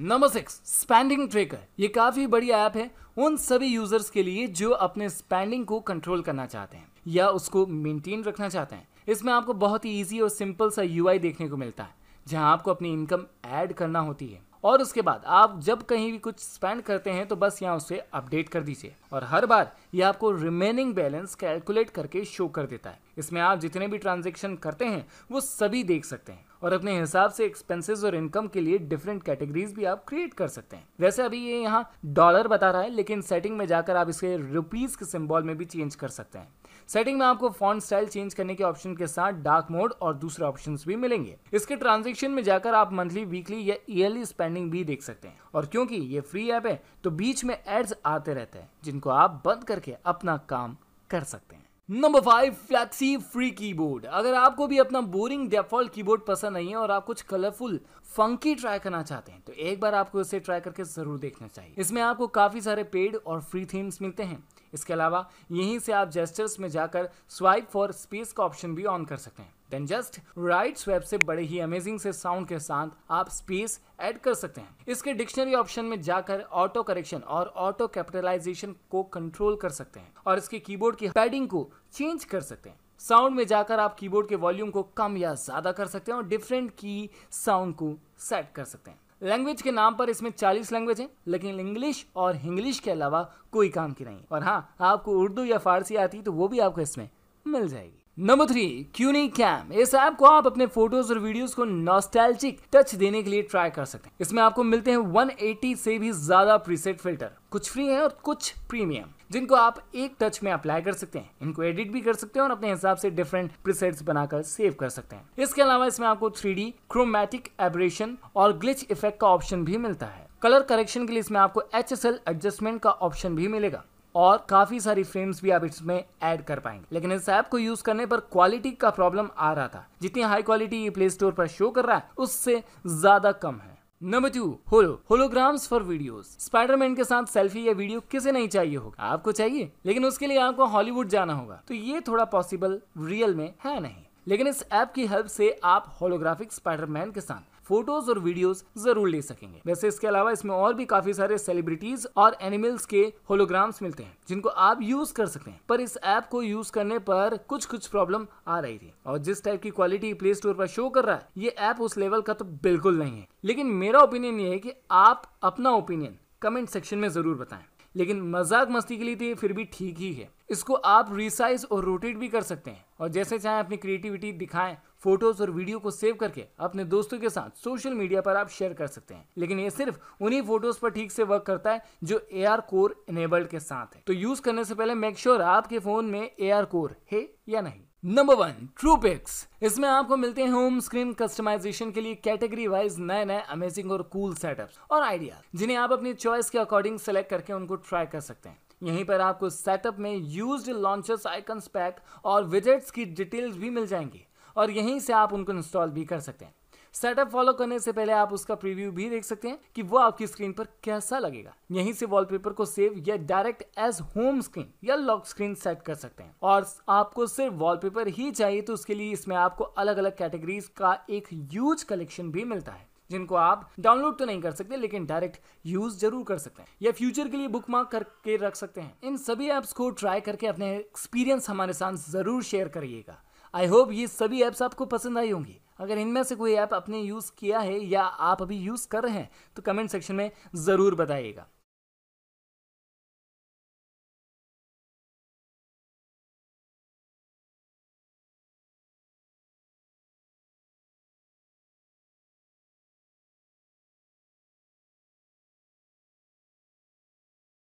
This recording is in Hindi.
नंबर सिक्स स्पैंडिंग ट्रेकर ये काफ़ी बड़ी ऐप है उन सभी यूजर्स के लिए जो अपने स्पैंडिंग को कंट्रोल करना चाहते हैं या उसको मेंटेन रखना चाहते हैं इसमें आपको बहुत ही ईजी और सिंपल सा यूआई देखने को मिलता है जहां आपको अपनी इनकम ऐड करना होती है और उसके बाद आप जब कहीं भी कुछ स्पेंड करते हैं तो बस यहाँ उसे अपडेट कर दीजिए और हर बार ये आपको रिमेनिंग बैलेंस कैलकुलेट करके शो कर देता है इसमें आप जितने भी ट्रांजेक्शन करते हैं वो सभी देख सकते हैं और अपने हिसाब से एक्सपेंसेस और इनकम के लिए डिफरेंट कैटेगरीज भी आप क्रिएट कर सकते हैं वैसे अभी ये यहाँ डॉलर बता रहा है लेकिन सेटिंग में जाकर आप इसे रुपीज के सिंबल में भी चेंज कर सकते हैं सेटिंग में आपको फॉन्ट स्टाइल चेंज करने के ऑप्शन के साथ डार्क मोड और दूसरे ऑप्शन भी मिलेंगे इसके ट्रांजेक्शन में जाकर आप मंथली वीकली या ईयरली स्पेंडिंग भी देख सकते हैं और क्योंकि ये फ्री ऐप है तो बीच में एड्स आते रहते हैं जिनको आप बंद करके अपना काम कर सकते हैं number five Fleksy free keyboard अगर आपको भी अपना बोरिंग डेफॉल्ट कीबोर्ड पसंद नहीं है और आप कुछ कलरफुल फंकी ट्राई करना चाहते हैं तो एक बार आपको इसे ट्राई करके जरूर देखना चाहिए इसमें आपको काफी सारे पेड और फ्री थीम्स मिलते हैं इसके अलावा यहीं से आप जेस्टर्स में जाकर स्वाइप फॉर स्पेस का ऑप्शन भी ऑन कर सकते हैं देन जस्ट राइट स्वैप से बड़े ही अमेजिंग से साउंड के साथ आप स्पेस ऐड कर सकते हैं इसके डिक्शनरी ऑप्शन में जाकर ऑटो करेक्शन और ऑटो कैपिटलाइजेशन को कंट्रोल कर सकते हैं और इसके कीबोर्ड की पैडिंग को चेंज कर सकते हैं साउंड में जाकर आप कीबोर्ड के वॉल्यूम को कम या ज्यादा कर सकते हैं और डिफरेंट की साउंड को सेट कर सकते हैं लैंग्वेज के नाम पर इसमें 40 लैंग्वेज हैं लेकिन इंग्लिश और हिंग्लिश के अलावा कोई काम की नहीं और हाँ आपको उर्दू या फारसी आती तो वो भी आपको इसमें मिल जाएगी नंबर थ्री क्यूनी कैम इस ऐप को आप अपने फोटोज और वीडियोस को नॉस्टैल्जिक टच देने के लिए ट्राई कर सकते हैं इसमें आपको मिलते हैं 180 से भी ज्यादा प्रीसेट फिल्टर कुछ फ्री हैं और कुछ प्रीमियम जिनको आप एक टच में अप्लाई कर सकते हैं इनको एडिट भी कर सकते हैं और अपने हिसाब से डिफरेंट प्रीसेट्स बनाकर सेव कर सकते हैं इसके अलावा इसमें आपको थ्री डी क्रोमेटिक एब्रेशन और ग्लिच इफेक्ट का ऑप्शन भी मिलता है कलर करेक्शन के लिए इसमें आपको एच एडजस्टमेंट का ऑप्शन भी मिलेगा और काफ़ी सारी फ्रेम्स भी आप इसमें ऐड कर पाएंगे लेकिन इस ऐप को यूज़ करने पर क्वालिटी का प्रॉब्लम आ रहा था जितनी हाई क्वालिटी ये प्ले स्टोर पर शो कर रहा है उससे ज़्यादा कम है number two holo holograms for videos Spiderman के साथ सेल्फी या वीडियो किसे नहीं चाहिए होगा आपको चाहिए लेकिन उसके लिए आपको हॉलीवुड जाना होगा तो ये थोड़ा पॉसिबल रियल में है नहीं लेकिन इस ऐप की हेल्प से आप होलोग्राफिक स्पाइडरमैन के साथ फोटोज और वीडियोस जरूर ले सकेंगे वैसे इसके अलावा इसमें और भी काफी सारे सेलिब्रिटीज और एनिमल्स के होलोग्राम्स मिलते हैं जिनको आप यूज कर सकते हैं पर इस ऐप को यूज करने पर कुछ कुछ प्रॉब्लम आ रही थी और जिस टाइप की क्वालिटी प्ले स्टोर पर शो कर रहा है ये ऐप उस लेवल का तो बिल्कुल नहीं है लेकिन मेरा ओपिनियन ये है कि आप अपना ओपिनियन कमेंट सेक्शन में जरूर बताएं लेकिन मजाक मस्ती के लिए तो ये फिर भी ठीक ही है इसको आप रिसाइज और रोटेट भी कर सकते हैं और जैसे चाहे अपनी क्रिएटिविटी दिखाएं फोटोज और वीडियो को सेव करके अपने दोस्तों के साथ सोशल मीडिया पर आप शेयर कर सकते हैं लेकिन ये सिर्फ उन्हीं फोटोज पर ठीक से वर्क करता है जो ए कोर इनेबल्ड के साथ है तो यूज करने से पहले मेक श्योर sure आपके फोन में ए कोर है या नहीं नंबर वन ट्रूपिक्स इसमें आपको मिलते हैं होम स्क्रीन कस्टमाइजेशन के लिए कैटेगरी वाइज नए नए अमेजिंग और कूल सेटअप्स और आइडिया जिन्हें आप अपनी चॉइस के अकॉर्डिंग सेलेक्ट करके उनको ट्राई कर सकते हैं यहीं पर आपको सेटअप में यूज्ड लॉन्चर्स आइकन्स पैक और विजेट्स की डिटेल्स भी मिल जाएंगी और यहीं से आप उनको इंस्टॉल भी कर सकते हैं सेटअप फॉलो करने से पहले आप उसका प्रीव्यू भी देख सकते हैं कि वो आपकी स्क्रीन पर कैसा लगेगा यहीं से वॉलपेपर को सेव या डायरेक्ट एज होम स्क्रीन या लॉक स्क्रीन सेट कर सकते हैं और आपको सिर्फ वॉलपेपर ही चाहिए तो उसके लिए इसमें आपको अलग अलग कैटेगरीज का एक यूज कलेक्शन भी मिलता है जिनको आप डाउनलोड तो नहीं कर सकते लेकिन डायरेक्ट यूज जरूर कर सकते हैं या फ्यूचर के लिए बुक मार्क करके रख सकते हैं इन सभी एप्स को ट्राई करके अपने एक्सपीरियंस हमारे साथ जरूर शेयर करिएगा आई होप ये सभी ऐप्स आपको पसंद आई होंगी अगर इनमें से कोई ऐप आपने यूज़ किया है या आप अभी यूज़ कर रहे हैं तो कमेंट सेक्शन में ज़रूर बताइएगा